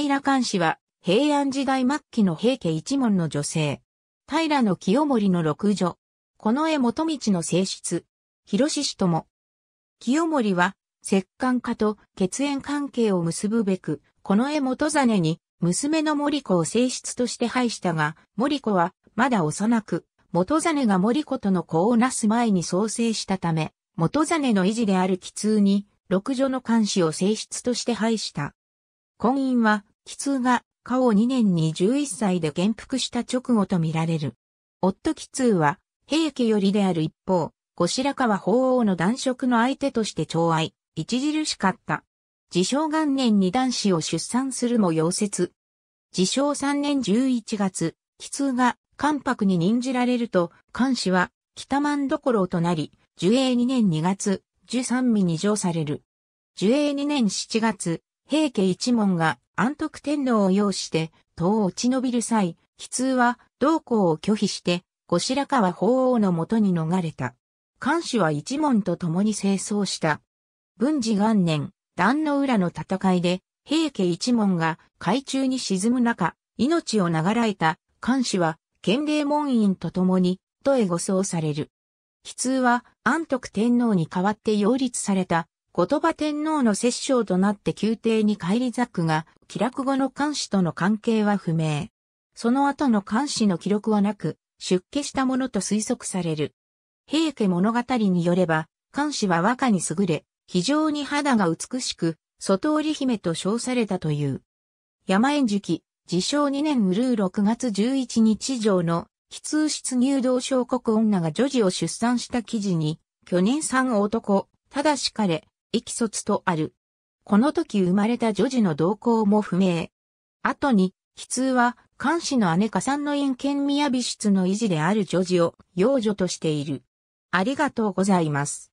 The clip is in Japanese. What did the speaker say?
平寛氏は、平安時代末期の平家一門の女性。平の清盛の六女。この絵元道の正室。広志氏とも。清盛は、摂関家と血縁関係を結ぶべく、この絵元真に、娘の森子を正室として配したが、森子は、まだ幼く、元真が森子との子をなす前に創生したため、元真の維持である奇痛に、六女の監視を正室として配した。婚姻は、奇通が、過を2年に11歳で元服した直後とみられる。夫奇通は、平家よりである一方、後白河法皇の男色の相手として寵愛、著しかった。自称元年に男子を出産するも溶接。自称3年11月、奇通が関白に任じられると、関氏は北満所となり、寿永2年2月、十三味に上される。寿永2年7月、平家一門が安徳天皇を擁して、唐を落ち延びる際、悲痛は同行を拒否して、後白河法皇のもとに逃れた。桓氏は一門と共に清掃した。文治元年、壇の浦の戦いで、平家一門が海中に沈む中、命を流らえた桓氏は、県令門院と共に、都へ護送される。悲痛は安徳天皇に代わって擁立された言葉天皇の摂政となって宮廷に帰り咲くが、気楽後の漢氏との関係は不明。その後の漢氏の記録はなく、出家したものと推測される。平家物語によれば、漢氏は和歌に優れ、非常に肌が美しく、外織姫と称されたという。山園樹。自称2年うるう6月11日上の、非通出入道小国女が女児を出産した記事に、去年3男、ただし彼、意気卒とある。この時生まれた女児の動向も不明。後に、悲痛は、監視の姉加んの院剣宮美室の維持である女児を養女としている。ありがとうございます。